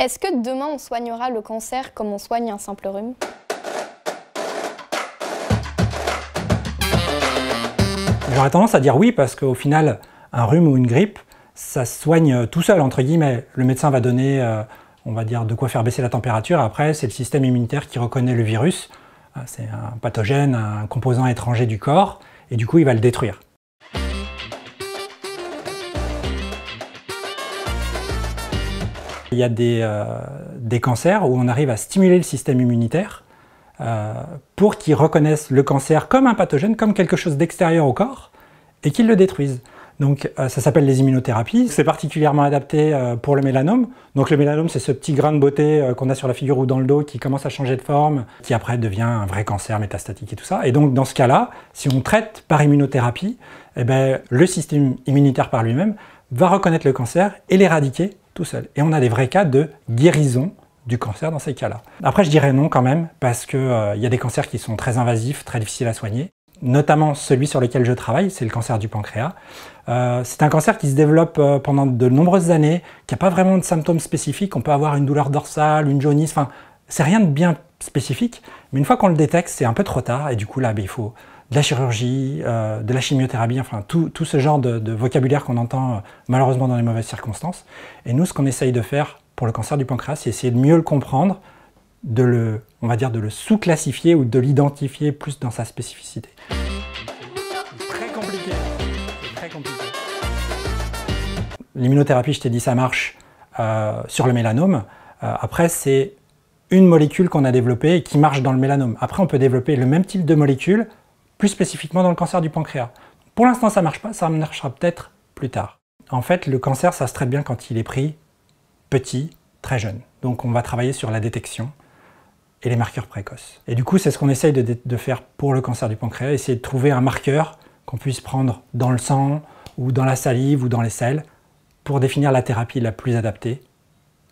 Est-ce que demain on soignera le cancer comme on soigne un simple rhume J'aurais tendance à dire oui parce qu'au final, un rhume ou une grippe, ça se soigne euh, tout seul, entre guillemets. Le médecin va donner, euh, on va dire, de quoi faire baisser la température. Après, c'est le système immunitaire qui reconnaît le virus. Euh, c'est un pathogène, un composant étranger du corps, et du coup, il va le détruire. Il y a euh, des, cancers où on arrive à stimuler le système immunitaire euh, pour qu'il reconnaisse le cancer comme un pathogène, comme quelque chose d'extérieur au corps, et qu'il le détruise. Donc euh, ça s'appelle les immunothérapies. C'est particulièrement adapté pour le mélanome. Donc le mélanome, c'est ce petit grain de beauté qu'on a sur la figure ou dans le dos qui commence à changer de forme, qui après devient un vrai cancer métastatique et tout ça. Et donc dans ce cas-là, si on traite par immunothérapie, eh ben, le système immunitaire par lui-même va reconnaître le cancer et l'éradiquer seul. Et on a des vrais cas de guérison du cancer dans ces cas-là. Après, je dirais non quand même, parce que euh, il y a des cancers qui sont très invasifs, très difficiles à soigner, notamment celui sur lequel je travaille, c'est le cancer du pancréas. Euh, c'est un cancer qui se développe euh, pendant de nombreuses années, qui n'a pas vraiment de symptômes spécifiques, on peut avoir une douleur dorsale, une jaunisse, enfin, c'est rien de bien spécifique, mais une fois qu'on le détecte, c'est un peu trop tard, et du coup là, ben, il faut de la chirurgie, euh, de la chimiothérapie, enfin tout, tout ce genre de, vocabulaire qu'on entend euh, malheureusement dans les mauvaises circonstances. Et nous, ce qu'on essaye de faire pour le cancer du pancréas, c'est essayer de mieux le comprendre, de le, on va dire, de le sous-classifier ou de l'identifier plus dans sa spécificité. Très compliqué, très compliqué. L'immunothérapie, je t'ai dit, ça marche euh, sur le mélanome. après, c'est une molécule qu'on a développée et qui marche dans le mélanome. Après, on peut développer le même type de molécule, plus spécifiquement dans le cancer du pancréas. Pour l'instant, ça ne marche pas, ça marchera peut-être plus tard. En fait, le cancer, ça se traite bien quand il est pris petit, très jeune. Donc, on va travailler sur la détection et les marqueurs précoces. Et du coup, c'est ce qu'on essaye de, de, faire pour le cancer du pancréas, essayer de trouver un marqueur qu'on puisse prendre dans le sang, ou dans la salive, ou dans les selles, pour définir la thérapie la plus adaptée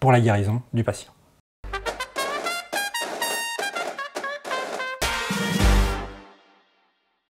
pour la guérison du patient.